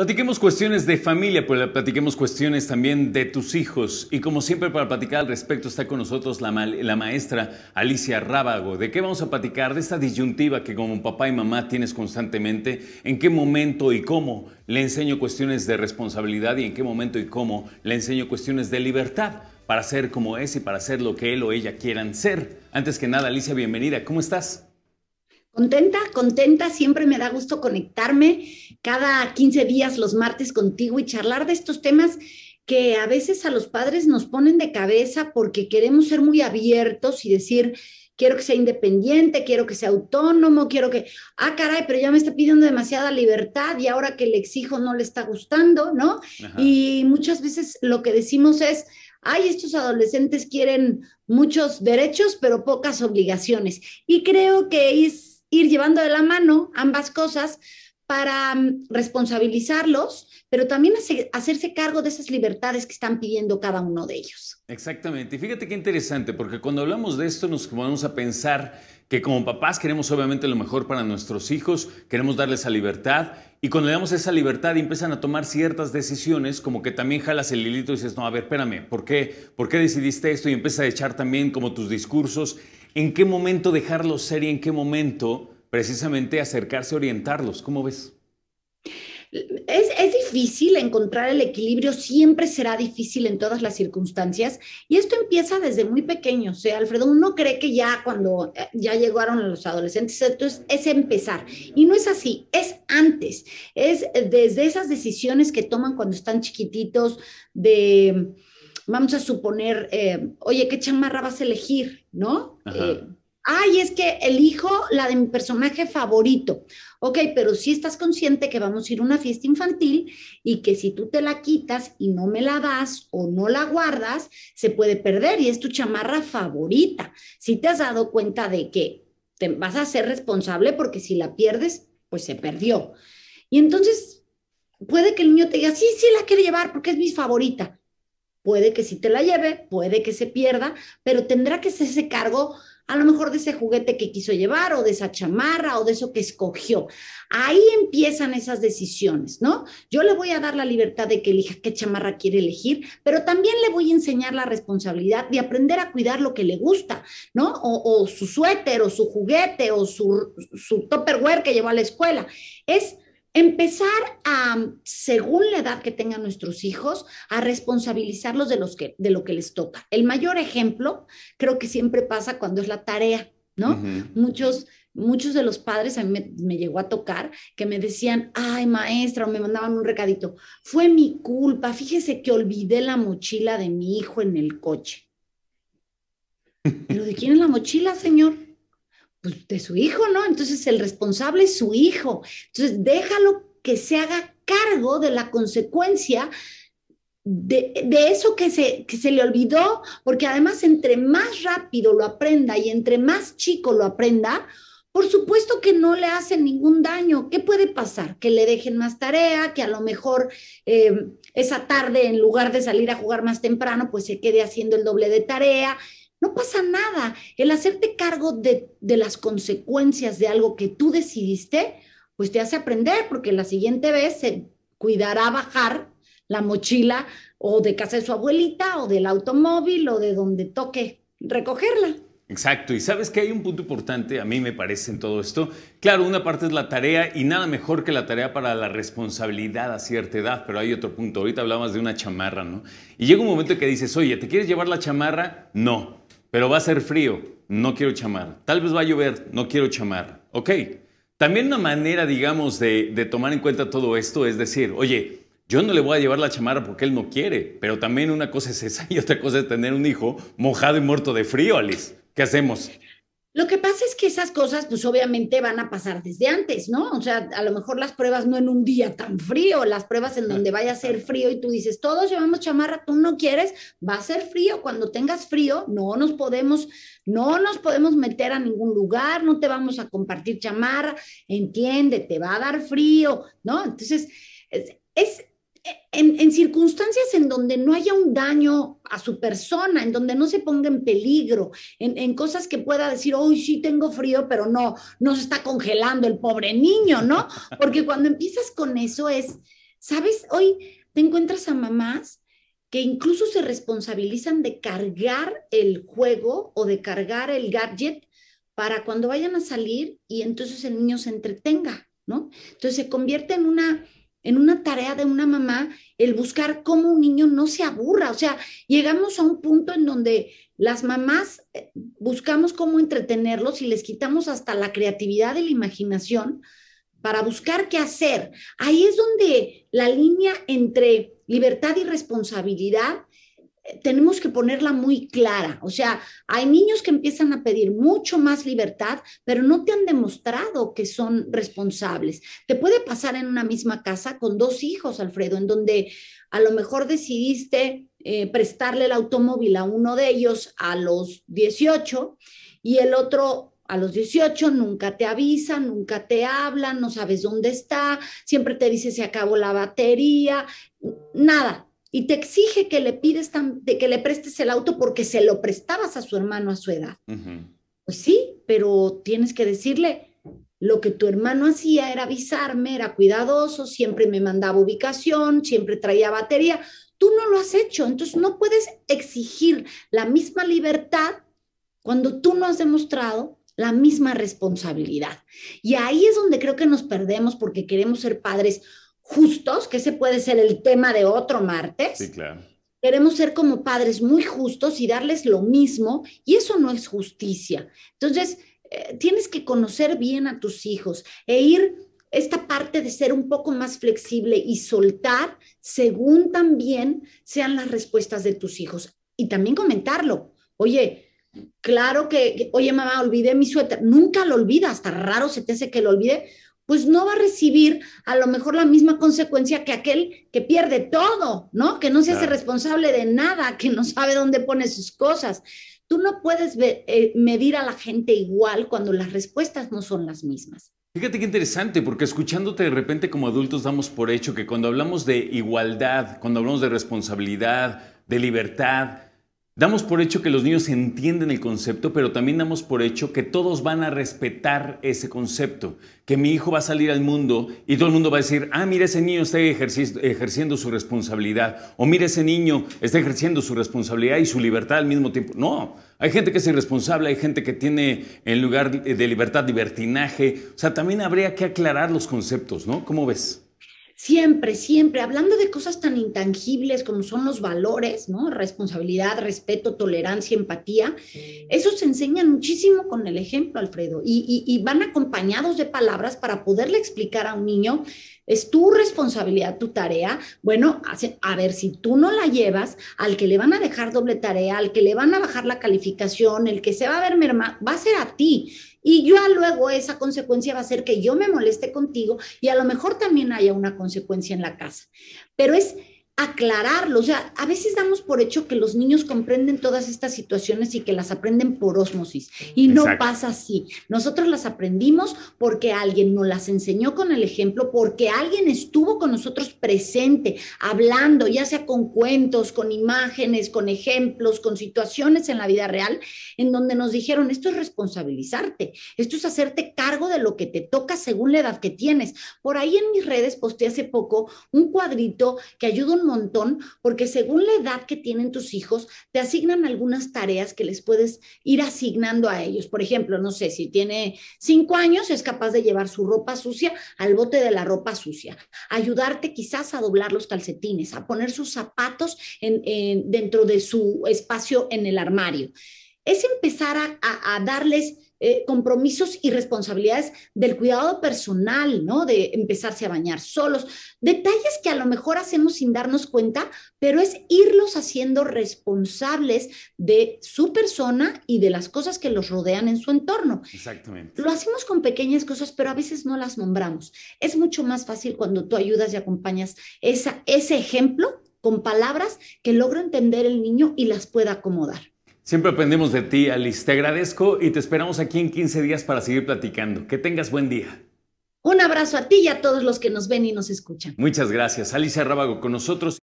Platiquemos cuestiones de familia, pero platiquemos cuestiones también de tus hijos. Y como siempre, para platicar al respecto está con nosotros la, la, maestra Alicia Rábago. ¿De qué vamos a platicar? De esta disyuntiva que como papá y mamá tienes constantemente, en qué momento y cómo le enseño cuestiones de responsabilidad y en qué momento y cómo le enseño cuestiones de libertad para ser como es y para ser lo que él o ella quieran ser. Antes que nada, Alicia, bienvenida. ¿Cómo estás? Contenta, contenta, siempre me da gusto conectarme cada 15 días los martes contigo y charlar de estos temas que a veces a los padres nos ponen de cabeza porque queremos ser muy abiertos y decir, quiero que sea independiente, quiero que sea autónomo, quiero que, ah, caray, pero ya me está pidiendo demasiada libertad y ahora que le exijo no le está gustando, ¿no? Y muchas veces lo que decimos es, ay, estos adolescentes quieren muchos derechos, pero pocas obligaciones. Y creo que es ir llevando de la mano ambas cosas para mm, responsabilizarlos, pero también hacerse cargo de esas libertades que están pidiendo cada uno de ellos. Exactamente. Y fíjate qué interesante, porque cuando hablamos de esto nos ponemos a pensar que como papás queremos obviamente lo mejor para nuestros hijos, queremos darles esa libertad, y cuando le damos esa libertad y empiezan a tomar ciertas decisiones, como que también jalas el hilito y dices, no, a ver, espérame, ¿por qué, ¿por qué decidiste esto? Y empieza a echar también como tus discursos en qué momento dejarlos ser y en qué momento precisamente acercarse, orientarlos. ¿Cómo ves? Es, difícil encontrar el equilibrio, siempre será difícil en todas las circunstancias y esto empieza desde muy pequeño. O sea, Alfredo, uno cree que ya cuando eh, ya llegaron los adolescentes, entonces es empezar y no es así, es antes, es desde esas decisiones que toman cuando están chiquititos de vamos a suponer, eh, oye, ¿qué chamarra vas a elegir? ¿No? Ajá. Eh, ay, es que elijo la de mi personaje favorito. Ok, pero si estás consciente que vamos a ir a una fiesta infantil y que si tú te la quitas y no me la das o no la guardas, se puede perder y es tu chamarra favorita. Si te has dado cuenta de que te vas a ser responsable porque si la pierdes, pues se perdió. Y entonces puede que el niño te diga, sí, sí la quiero llevar porque es mi favorita. Puede que sí te la lleve, puede que se pierda, pero tendrá que hacerse cargo a lo mejor de ese juguete que quiso llevar o de esa chamarra o de eso que escogió. Ahí empiezan esas decisiones, ¿no? Yo le voy a dar la libertad de que elija qué chamarra quiere elegir, pero también le voy a enseñar la responsabilidad de aprender a cuidar lo que le gusta, ¿no? O, su suéter o su juguete o su, su topperware que llevó a la escuela. Es Empezar a, según la edad que tengan nuestros hijos, a responsabilizarlos de, los que, de lo que les toca. El mayor ejemplo creo que siempre pasa cuando es la tarea, ¿no? Muchos muchos de los padres a mí me, me, llegó a tocar que me decían, ay maestra, o me mandaban un recadito, fue mi culpa, fíjese que olvidé la mochila de mi hijo en el coche. Pero ¿de quién es la mochila, señor? pues, de su hijo, ¿no? Entonces el responsable es su hijo. Entonces déjalo que se haga cargo de la consecuencia de, eso que se, se le olvidó, porque además entre más rápido lo aprenda y entre más chico lo aprenda, por supuesto que no le hace ningún daño. ¿Qué puede pasar? Que le dejen más tarea, que a lo mejor eh, esa tarde, en lugar de salir a jugar más temprano, pues se quede haciendo el doble de tarea no pasa nada. El hacerte cargo de, las consecuencias de algo que tú decidiste, pues te hace aprender, porque la siguiente vez se cuidará bajar la mochila o de casa de su abuelita o del automóvil o de donde toque recogerla. Exacto, y sabes que hay un punto importante, a mí me parece en todo esto. Claro, una parte es la tarea y nada mejor que la tarea para la responsabilidad a cierta edad, pero hay otro punto. Ahorita hablabas de una chamarra, ¿no? Y llega un momento que dices, oye, ¿te quieres llevar la chamarra? No, pero va a ser frío, no quiero chamar. Tal vez va a llover, no quiero chamar. Ok. También una manera, digamos, de, de, tomar en cuenta todo esto es decir, oye, yo no le voy a llevar la chamarra porque él no quiere, pero también una cosa es esa y otra cosa es tener un hijo mojado y muerto de frío, Alice. ¿Qué hacemos? Lo que pasa es que esas cosas, pues obviamente van a pasar desde antes, ¿no? O sea, a lo mejor las pruebas no en un día tan frío, las pruebas en donde vaya a ser frío y tú dices, todos llevamos chamarra, tú no quieres, va a ser frío. Cuando tengas frío, no nos podemos, no nos podemos meter a ningún lugar, no te vamos a compartir chamarra, entiende, te va a dar frío, ¿no? Entonces, es, en, circunstancias en donde no haya un daño a su persona, en donde no se ponga en peligro, en, cosas que pueda decir, hoy sí tengo frío, pero no, no se está congelando el pobre niño, ¿no? Porque cuando empiezas con eso es, ¿sabes? Hoy te encuentras a mamás que incluso se responsabilizan de cargar el juego o de cargar el gadget para cuando vayan a salir y entonces el niño se entretenga, ¿no? Entonces se convierte en una en una tarea de una mamá, el buscar cómo un niño no se aburra. O sea, llegamos a un punto en donde las mamás eh, buscamos cómo entretenerlos y les quitamos hasta la creatividad y la imaginación para buscar qué hacer. Ahí es donde la línea entre libertad y responsabilidad tenemos que ponerla muy clara. O sea, hay niños que empiezan a pedir mucho más libertad, pero no te han demostrado que son responsables. Te puede pasar en una misma casa con dos hijos, Alfredo, en donde a lo mejor decidiste eh, prestarle el automóvil a uno de ellos a los 18 y el otro a los 18 nunca te avisa, nunca te habla, no sabes dónde está, siempre te dice se acabó la batería, nada, y te exige que le pides tan, que le prestes el auto porque se lo prestabas a su hermano a su edad. Pues sí, pero tienes que decirle, lo que tu hermano hacía era avisarme, era cuidadoso, siempre me mandaba ubicación, siempre traía batería. Tú no lo has hecho, entonces no puedes exigir la misma libertad cuando tú no has demostrado la misma responsabilidad. Y ahí es donde creo que nos perdemos porque queremos ser padres justos, que ese puede ser el tema de otro martes. Queremos ser como padres muy justos y darles lo mismo, y eso no es justicia. Entonces, eh, tienes que conocer bien a tus hijos e ir esta parte de ser un poco más flexible y soltar según también sean las respuestas de tus hijos. Y también comentarlo. Oye, claro que, oye mamá, olvidé mi suéter. Nunca lo olvida hasta raro se te hace que lo olvide pues no va a recibir a lo mejor la misma consecuencia que aquel que pierde todo, ¿no? Que no se hace responsable de nada, que no sabe dónde pone sus cosas. Tú no puedes eh, medir a la gente igual cuando las respuestas no son las mismas. Fíjate qué interesante, porque escuchándote de repente como adultos damos por hecho que cuando hablamos de igualdad, cuando hablamos de responsabilidad, de libertad, Damos por hecho que los niños entienden el concepto, pero también damos por hecho que todos van a respetar ese concepto, que mi hijo va a salir al mundo y todo el mundo va a decir, ah, mira, ese niño está ejerciendo su responsabilidad, o mira, ese niño está ejerciendo su responsabilidad y su libertad al mismo tiempo. No, hay gente que es irresponsable, hay gente que tiene en lugar de libertad libertinaje, o sea, también habría que aclarar los conceptos, ¿no? ¿Cómo ves? Siempre, siempre, hablando de cosas tan intangibles como son los valores, ¿no? Responsabilidad, respeto, tolerancia, empatía, eso se enseña muchísimo con el ejemplo, Alfredo, y van acompañados de palabras para poderle explicar a un niño es tu responsabilidad, tu tarea. Bueno, a ver, si tú no la llevas, al que le van a dejar doble tarea, al que le van a bajar la calificación, el que se va a ver merma, va a ser a ti. Y yo luego esa consecuencia va a ser que yo me moleste contigo y a lo mejor también haya una consecuencia en la casa. Pero es aclararlo. O sea, a veces damos por hecho que los niños comprenden todas estas situaciones y que las aprenden por ósmosis Y no pasa así. Nosotros las aprendimos porque alguien nos las enseñó con el ejemplo, porque alguien estuvo con nosotros presente, hablando, ya sea con cuentos, con imágenes, con ejemplos, con situaciones en la vida real, en donde nos dijeron, esto es responsabilizarte, esto es hacerte cargo de lo que te toca según la edad que tienes. Por ahí en mis redes posté hace poco un cuadrito que ayuda a un montón porque según la edad que tienen tus hijos, te asignan algunas tareas que les puedes ir asignando a ellos. Por ejemplo, no sé, si tiene cinco años, es capaz de llevar su ropa sucia al bote de la ropa sucia, ayudarte quizás a doblar los calcetines, a poner sus zapatos en, dentro de su espacio en el armario. Es empezar a, a darles eh, compromisos y responsabilidades del cuidado personal, ¿no? De empezarse a bañar solos. Detalles que a lo mejor hacemos sin darnos cuenta, pero es irlos haciendo responsables de su persona y de las cosas que los rodean en su entorno. Exactamente. Lo hacemos con pequeñas cosas, pero a veces no las nombramos. Es mucho más fácil cuando tú ayudas y acompañas ese ejemplo con palabras que logra entender el niño y las pueda acomodar. Siempre aprendemos de ti, Alice. Te agradezco y te esperamos aquí en 15 días para seguir platicando. Que tengas buen día. Un abrazo a ti y a todos los que nos ven y nos escuchan. Muchas gracias. Alicia Rábago con nosotros.